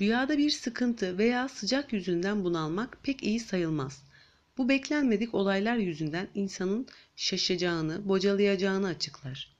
Rüyada bir sıkıntı veya sıcak yüzünden bunalmak pek iyi sayılmaz. Bu beklenmedik olaylar yüzünden insanın şaşacağını, bocalayacağını açıklar.